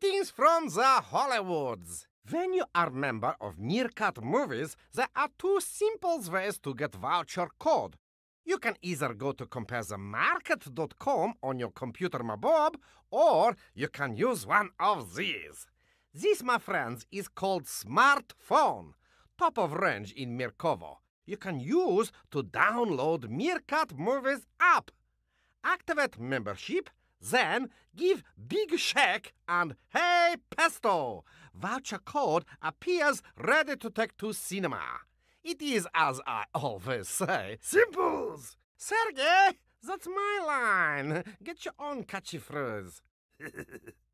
Greetings from the Hollywoods! When you are member of Meerkat Movies, there are two simple ways to get voucher code. You can either go to comparethemarket.com on your computer Bob, or you can use one of these. This, my friends, is called smartphone, top of range in Mirkovo. You can use to download Meerkat Movies app. Activate membership then give big shake and hey pesto. Voucher code appears ready to take to cinema. It is, as I always say, simples. Sergey, that's my line. Get your own catchy phrase.